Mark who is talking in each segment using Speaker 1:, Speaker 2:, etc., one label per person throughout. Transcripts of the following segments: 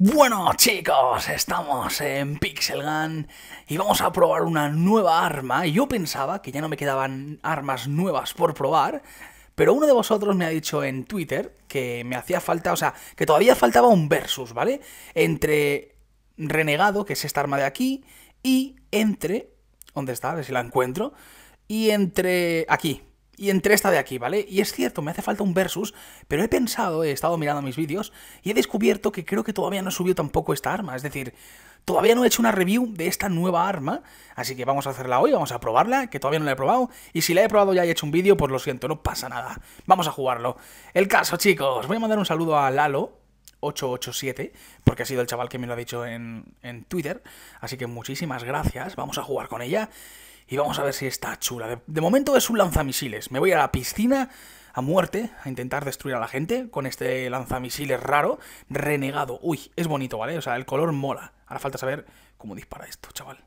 Speaker 1: Bueno chicos, estamos en Pixel Gun y vamos a probar una nueva arma. Yo pensaba que ya no me quedaban armas nuevas por probar, pero uno de vosotros me ha dicho en Twitter que me hacía falta, o sea, que todavía faltaba un versus, ¿vale? Entre Renegado, que es esta arma de aquí, y entre... ¿Dónde está? A ver si la encuentro. Y entre... aquí, y entre esta de aquí, ¿vale? Y es cierto, me hace falta un versus, pero he pensado, he estado mirando mis vídeos y he descubierto que creo que todavía no subió tampoco esta arma, es decir, todavía no he hecho una review de esta nueva arma, así que vamos a hacerla hoy, vamos a probarla, que todavía no la he probado, y si la he probado ya he hecho un vídeo, pues lo siento, no pasa nada, vamos a jugarlo. El caso, chicos, voy a mandar un saludo a Lalo, 887, porque ha sido el chaval que me lo ha dicho en, en, Twitter. Así que muchísimas gracias, vamos a jugar con ella y vamos a ver si está chula. De, momento es un lanzamisiles. Me voy a la piscina a muerte a intentar destruir a la gente con este lanzamisiles raro, renegado. Uy, es bonito, ¿vale? O sea, el color mola. Ahora falta saber cómo dispara esto, chaval.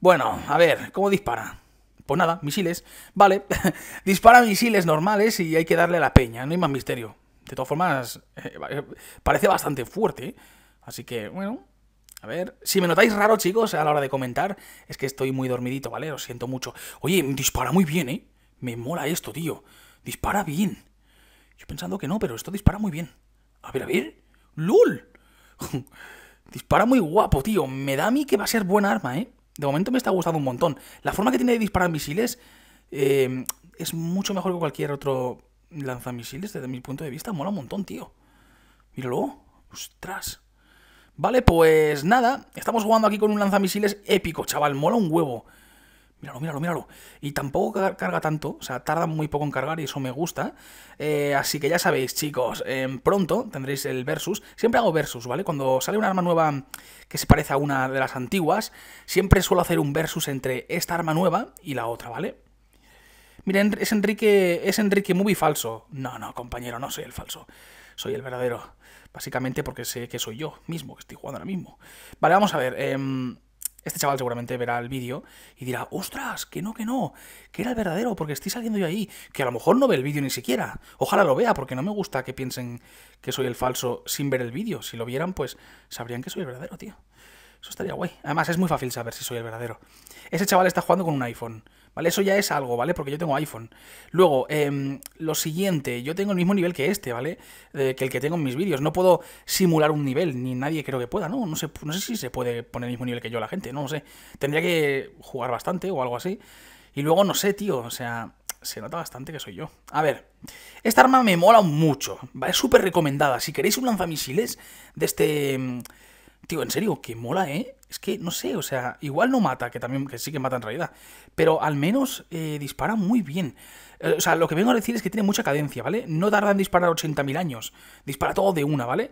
Speaker 1: Bueno, a ver, ¿cómo dispara? Pues nada, misiles. Vale, dispara misiles normales y hay que darle la peña, no hay más misterio. De todas formas, eh, eh, parece bastante fuerte, ¿eh? así que, bueno, a ver, si me notáis raro, chicos, a la hora de comentar, es que estoy muy dormidito, ¿vale? Lo siento mucho. Oye, dispara muy bien, ¿eh? Me mola esto, tío. Dispara bien. Yo pensando que no, pero esto dispara muy bien. A ver, a ver. ¡Lul! dispara muy guapo, tío. Me da a mí que va a ser buena arma, ¿eh? De momento me está gustando un montón. La forma que tiene de disparar misiles eh, es mucho mejor que cualquier otro lanzamisiles desde mi punto de vista. Mola un montón, tío. Míralo. Ostras. Vale, pues nada, estamos jugando aquí con un lanzamisiles épico, chaval, mola un huevo. Míralo, míralo, míralo. Y tampoco carga tanto, o sea, tarda muy poco en cargar y eso me gusta. Eh, así que ya sabéis, chicos, em, pronto tendréis el versus. Siempre hago versus, ¿vale? Cuando sale una arma nueva que se parece a una de las antiguas, siempre suelo hacer un versus entre esta arma nueva y la otra, ¿vale? Miren, es Enrique, es Enrique Movie falso. No, no, compañero, no soy el falso. Soy el verdadero. Básicamente porque sé que soy yo mismo, que estoy jugando ahora mismo. Vale, vamos a ver. Em, este chaval seguramente verá el vídeo y dirá, ostras, que no, que no, que era el verdadero, porque estoy saliendo yo ahí, que a lo mejor no ve el vídeo ni siquiera. Ojalá lo vea, porque no me gusta que piensen que soy el falso sin ver el vídeo. Si lo vieran, pues sabrían que soy el verdadero, tío. Eso estaría guay. Además, es muy fácil saber si soy el verdadero. Ese chaval está jugando con un iPhone. ¿vale? Eso ya es algo, ¿vale? Porque yo tengo iPhone. Luego, em, lo siguiente, yo tengo el mismo nivel que este, ¿vale? Eh, que el que tengo en mis vídeos. No puedo simular un nivel, ni nadie creo que pueda, ¿no? No sé, sé si se puede poner el mismo nivel que yo la gente, no lo sé. Tendría que jugar bastante o algo así. Y luego, no sé, tío, o sea, se nota bastante que soy yo. A ver, esta arma me mola mucho, Es súper recomendada. Si queréis un lanzamisiles de este em, Tío, en serio, que mola, ¿eh? Es que no sé, o sea, igual no mata, que también que sí que mata en realidad, pero al menos eh, dispara muy bien. Eh, o sea, lo que vengo a decir es que tiene mucha cadencia, ¿vale? No tarda en disparar 80.000 años, dispara todo de una, ¿vale?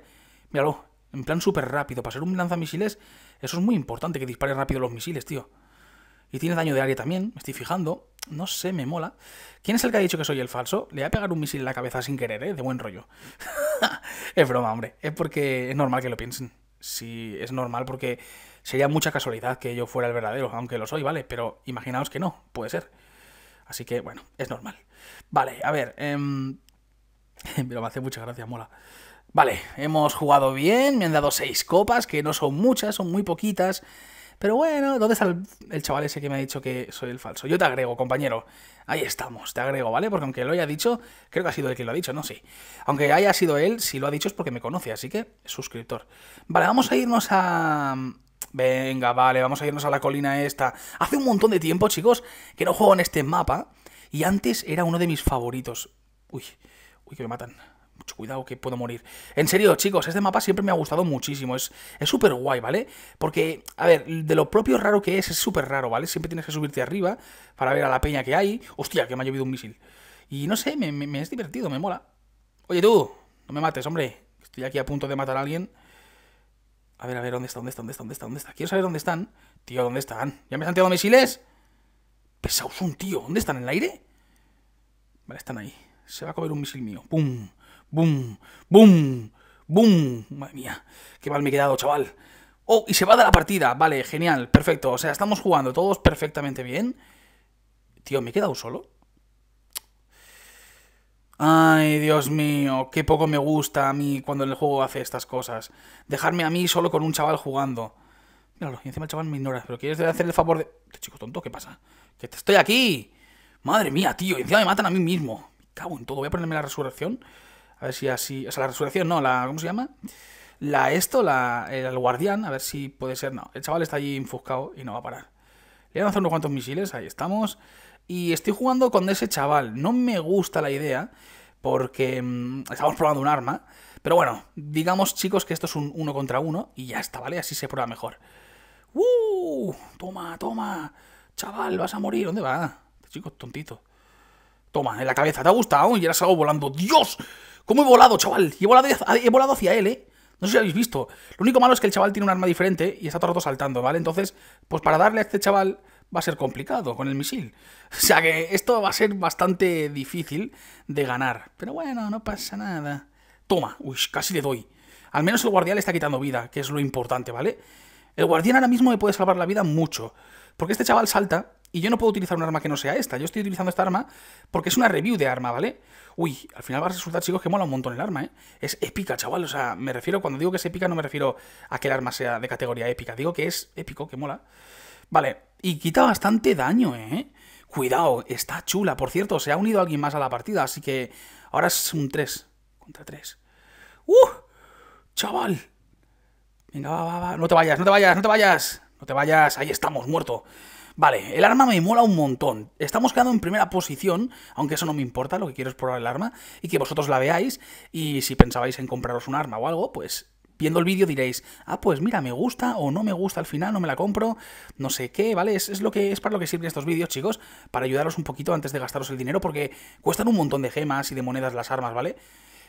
Speaker 1: Míralo, en plan súper rápido. Para ser un lanzamisiles, eso es muy importante, que dispare rápido los misiles, tío. Y tiene daño de área también, me estoy fijando. No sé, me mola. ¿Quién es el que ha dicho que soy el falso? Le ha pegado un misil en la cabeza sin querer, ¿eh? De buen rollo. es broma, hombre. Es porque es normal que lo piensen si es normal porque sería mucha casualidad que yo fuera el verdadero, aunque lo soy, ¿vale? Pero imaginaos que no, puede ser. Así que, bueno, es normal. Vale, a ver. Eh... Pero me hace mucha gracia, mola. Vale, hemos jugado bien, me han dado seis copas, que no son muchas, son muy poquitas. Pero bueno, ¿dónde está el, chaval ese que me ha dicho que soy el falso? Yo te agrego, compañero. Ahí estamos, te agrego, ¿vale? Porque aunque lo haya dicho, creo que ha sido él quien lo ha dicho, ¿no? Sí. Aunque haya sido él, si lo ha dicho es porque me conoce, así que suscriptor. Vale, vamos a irnos a... Venga, vale, vamos a irnos a la colina esta. Hace un montón de tiempo, chicos, que no juego en este mapa. Y antes era uno de mis favoritos. Uy, uy, que me matan cuidado que puedo morir. En serio, chicos, este mapa siempre me ha gustado muchísimo. Es súper guay, ¿vale? Porque, a ver, de lo propio raro que es, es súper raro, ¿vale? Siempre tienes que subirte arriba para ver a la peña que hay. Hostia, que me ha llovido un misil. Y no sé, me, es divertido, me mola. Oye, tú, no me mates, hombre. Estoy aquí a punto de matar a alguien. A ver, a ver, ¿dónde está? ¿Dónde está? ¿Dónde está? ¿Dónde está? ¿Dónde está? Quiero saber dónde están. Tío, ¿dónde están? ¿Ya me han tirado misiles? Pesaos un tío. ¿Dónde están? ¿En el aire? Vale, están ahí. Se va a comer un misil mío. ¡Pum! Boom, boom, boom. Madre mía, qué mal me he quedado, chaval. Oh, y se va de la partida. Vale, genial, perfecto. O sea, estamos jugando todos perfectamente bien. Tío, ¿me he quedado solo? Ay, Dios mío, qué poco me gusta a mí cuando el juego hace estas cosas. Dejarme a mí solo con un chaval jugando. Míralo, y encima el chaval me ignora. Pero quieres hacer el favor de... Este chico tonto, ¿qué pasa? ¡Que estoy aquí! Madre mía, tío, encima me matan a mí mismo. Me cago en todo, voy a ponerme la resurrección. A ver si así. O sea, la resurrección, no, la. ¿Cómo se llama? La esto, la, el guardián, a ver si puede ser. No, el chaval está allí enfuscado y no va a parar. Le a lanzar unos cuantos misiles, ahí estamos. Y estoy jugando con ese chaval. No me gusta la idea, porque mm, estamos probando un arma. Pero bueno, digamos, chicos, que esto es un uno contra uno y ya está, ¿vale? Así se prueba mejor. ¡Uh! Toma, toma. Chaval, vas a morir. ¿Dónde va? Este chico tontito. Toma, en la cabeza. ¿Te ha gustado? Y ahora salgo volando. ¡Dios! ¿Cómo he volado, chaval? Y he volado, hacia él, ¿eh? No sé si lo habéis visto. Lo único malo es que el chaval tiene un arma diferente y está todo el rato saltando, ¿vale? Entonces, pues para darle a este chaval va a ser complicado con el misil. O sea que esto va a ser bastante difícil de ganar. Pero bueno, no pasa nada. Toma, uy, casi le doy. Al menos el guardián le está quitando vida, que es lo importante, ¿vale? El guardián ahora mismo me puede salvar la vida mucho. Porque este chaval salta y yo no puedo utilizar un arma que no sea esta. Yo estoy utilizando esta arma porque es una review de arma, ¿vale? Uy, al final va a resultar, chicos, que mola un montón el arma, ¿eh? Es épica, chaval. O sea, me refiero, cuando digo que es épica, no me refiero a que el arma sea de categoría épica. Digo que es épico, que mola. Vale, y quita bastante daño, ¿eh? Cuidado, está chula. Por cierto, se ha unido alguien más a la partida, así que ahora es un 3 contra 3. ¡Uh! ¡Chaval! Venga, va, va, va. No te vayas, no te vayas, no te vayas. No te vayas, ahí estamos, muerto. Vale, el arma me mola un montón. Estamos quedando en primera posición, aunque eso no me importa, lo que quiero es probar el arma y que vosotros la veáis. Y si pensabais en compraros un arma o algo, pues viendo el vídeo diréis, ah, pues mira, me gusta o no me gusta al final, no me la compro, no sé qué, ¿vale? Es, lo que, es para lo que sirven estos vídeos, chicos, para ayudaros un poquito antes de gastaros el dinero, porque cuestan un montón de gemas y de monedas las armas, ¿vale?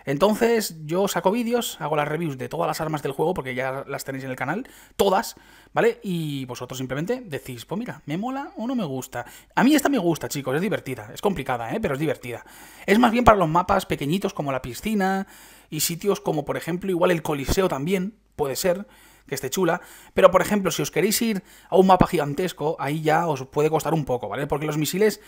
Speaker 1: Entonces yo saco vídeos, hago las reviews de todas las armas del juego, porque ya las tenéis en el canal, todas, ¿vale? Y vosotros simplemente decís, pues mira, ¿me mola o no me gusta? A mí esta me gusta, chicos, es divertida, es complicada, ¿eh? Pero es divertida. Es más bien para los mapas pequeñitos como la piscina y sitios como, por ejemplo, igual el Coliseo también, puede ser que esté chula. Pero, por ejemplo, si os queréis ir a un mapa gigantesco, ahí ya os puede costar un poco, ¿vale? Porque los misiles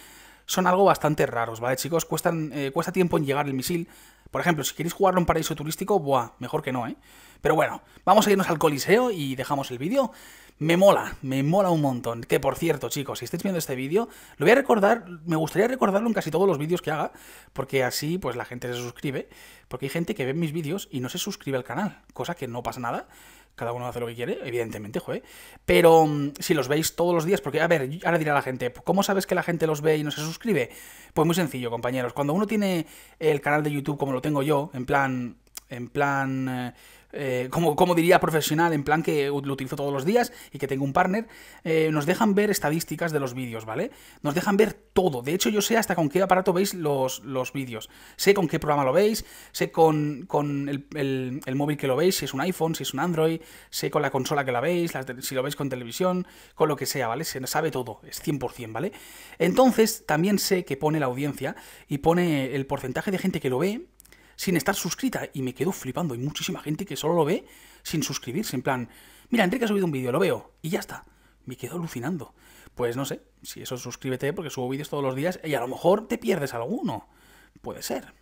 Speaker 1: son algo bastante raros, ¿vale, chicos? Cuestan, eh, cuesta tiempo en llegar el misil por ejemplo, si queréis jugarlo en paraíso turístico, buah, mejor que no, ¿eh? Pero bueno, vamos a irnos al Coliseo y dejamos el vídeo. Me mola, me mola un montón. Que por cierto, chicos, si estáis viendo este vídeo, lo voy a recordar, me gustaría recordarlo en casi todos los vídeos que haga, porque así pues la gente se suscribe, porque hay gente que ve mis vídeos y no se suscribe al canal, cosa que no pasa nada. Cada uno hace lo que quiere, evidentemente, joder. Pero mm, si los veis todos los días, porque, a ver, ahora dirá la gente, ¿cómo sabes que la gente los ve y no se suscribe? Pues muy sencillo, compañeros. Cuando uno tiene el canal de YouTube como lo tengo yo, en plan, en plan, eh, eh, como, diría profesional, en plan que lo utilizo todos los días y que tengo un partner, eh, nos dejan ver estadísticas de los vídeos, ¿vale? Nos dejan ver todo. De hecho, yo sé hasta con qué aparato veis los, vídeos. Sé con qué programa lo veis, sé con, el, móvil que lo veis, si es un iPhone, si es un Android, sé con la consola que la veis, si lo veis con televisión, con lo que sea, ¿vale? Se sabe todo, es 100%, ¿vale? Entonces, también sé que pone la audiencia y pone el porcentaje de gente que lo ve sin estar suscrita y me quedo flipando. Hay muchísima gente que solo lo ve sin suscribirse, en plan, mira, Enrique ha subido un vídeo, lo veo y ya está. Me quedo alucinando. Pues no sé, si eso suscríbete porque subo vídeos todos los días y a lo mejor te pierdes alguno. Puede ser.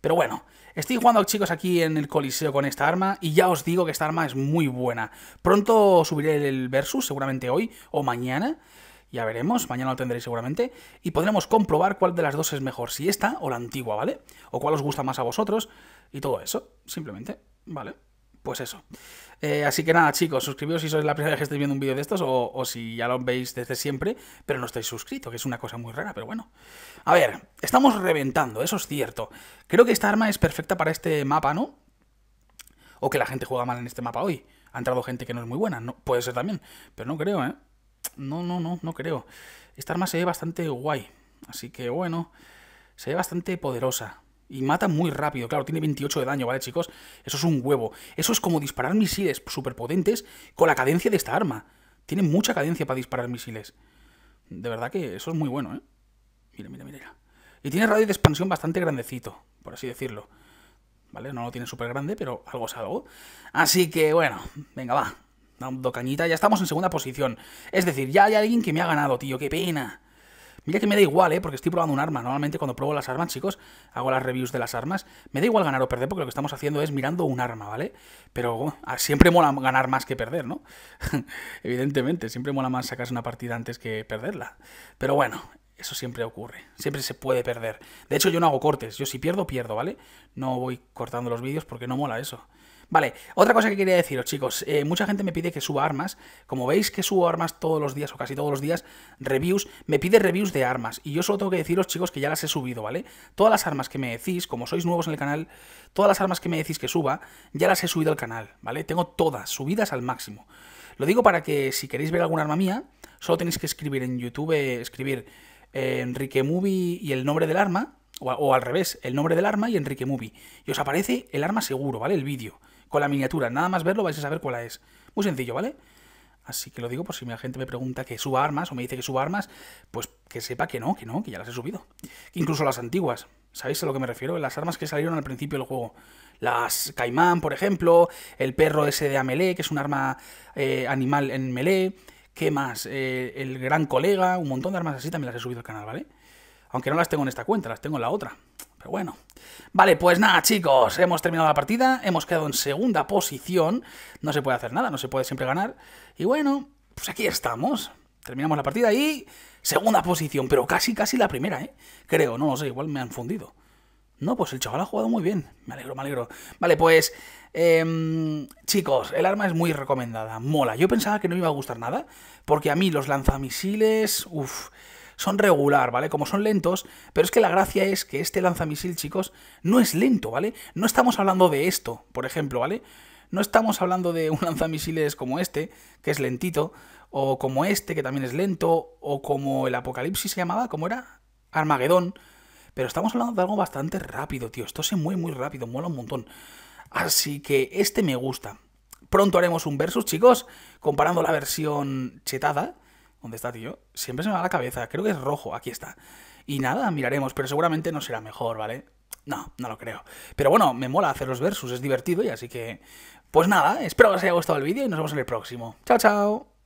Speaker 1: Pero bueno, estoy jugando chicos aquí en el Coliseo con esta arma y ya os digo que esta arma es muy buena. Pronto subiré el versus, seguramente hoy o mañana ya veremos, mañana lo tendréis seguramente, y podremos comprobar cuál de las dos es mejor, si esta o la antigua, ¿vale? O cuál os gusta más a vosotros, y todo eso, simplemente, ¿vale? Pues eso. Eh, así que nada, chicos, suscribiros si sois la primera vez que estáis viendo un vídeo de estos o, si ya lo veis desde siempre, pero no estáis suscrito, que es una cosa muy rara, pero bueno. A ver, estamos reventando, eso es cierto. Creo que esta arma es perfecta para este mapa, ¿no? O que la gente juega mal en este mapa hoy. Ha entrado gente que no es muy buena, no, puede ser también, pero no creo, ¿eh? No, no, no, no creo. Esta arma se ve bastante guay. Así que bueno, se ve bastante poderosa. Y mata muy rápido, claro, tiene 28 de daño, ¿vale, chicos? Eso es un huevo. Eso es como disparar misiles superpotentes con la cadencia de esta arma. Tiene mucha cadencia para disparar misiles. De verdad que eso es muy bueno, ¿eh? Mira, mira, mira. Y tiene radio de expansión bastante grandecito, por así decirlo. ¿Vale? No lo tiene súper grande, pero algo es algo. Así que, bueno, venga, va dando cañita. Ya estamos en segunda posición. Es decir, ya hay alguien que me ha ganado, tío. ¡Qué pena! Mira que me da igual, ¿eh? Porque estoy probando un arma. Normalmente cuando pruebo las armas, chicos, hago las reviews de las armas. Me da igual ganar o perder porque lo que estamos haciendo es mirando un arma, ¿vale? Pero oh, ah, siempre mola ganar más que perder, ¿no? Evidentemente, siempre mola más sacarse una partida antes que perderla. Pero bueno, eso siempre ocurre. Siempre se puede perder. De hecho, yo no hago cortes. Yo si pierdo, pierdo, ¿vale? No voy cortando los vídeos porque no mola eso. Vale, otra cosa que quería deciros, chicos. Eh, mucha gente me pide que suba armas. Como veis que subo armas todos los días o casi todos los días, reviews, me pide reviews de armas. Y yo solo tengo que deciros, chicos, que ya las he subido, ¿vale? Todas las armas que me decís, como sois nuevos en el canal, todas las armas que me decís que suba, ya las he subido al canal, ¿vale? Tengo todas, subidas al máximo. Lo digo para que si queréis ver alguna arma mía, solo tenéis que escribir en YouTube, eh, escribir eh, Enrique Movie y el nombre del arma, o, o, al revés, el nombre del arma y Enrique Movie. Y os aparece el arma seguro, ¿vale? El vídeo con la miniatura. Nada más verlo vais a saber cuál es. Muy sencillo, ¿vale? Así que lo digo por si la gente me pregunta que suba armas o me dice que suba armas, pues que sepa que no, que no, que ya las he subido. incluso las antiguas. ¿Sabéis a lo que me refiero? Las armas que salieron al principio del juego. Las Caimán, por ejemplo, el perro ese de que es un arma eh, animal en melee. ¿Qué más? Eh, el gran colega, un montón de armas así también las he subido al canal, ¿vale? Aunque no las tengo en esta cuenta, las tengo en la otra. Pero bueno. Vale, pues nada, chicos. Hemos terminado la partida. Hemos quedado en segunda posición. No se puede hacer nada, no se puede siempre ganar. Y bueno, pues aquí estamos. Terminamos la partida y... Segunda posición, pero casi, casi la primera, ¿eh? Creo, no lo sé, igual me han fundido. No, pues el chaval ha jugado muy bien. Me alegro, me alegro. Vale, pues... Em, chicos, el arma es muy recomendada. Mola. Yo pensaba que no iba a gustar nada, porque a mí los lanzamisiles... uff, son regular, ¿vale? Como son lentos, pero es que la gracia es que este lanzamisil, chicos, no es lento, ¿vale? No estamos hablando de esto, por ejemplo, ¿vale? No estamos hablando de un lanzamisiles como este, que es lentito, o como este, que también es lento, o como el Apocalipsis se llamaba, ¿cómo era? Armagedón. Pero estamos hablando de algo bastante rápido, tío. Esto se mueve muy rápido, mola un montón. Así que este me gusta. Pronto haremos un versus, chicos, comparando la versión chetada ¿Dónde está, tío? Siempre se me va la cabeza. Creo que es rojo. Aquí está. Y nada, miraremos, pero seguramente no será mejor, ¿vale? No, no lo creo. Pero bueno, me mola hacer los versus, es divertido y así que... Pues nada, espero que os haya gustado el vídeo y nos vemos en el próximo. Chao, chao.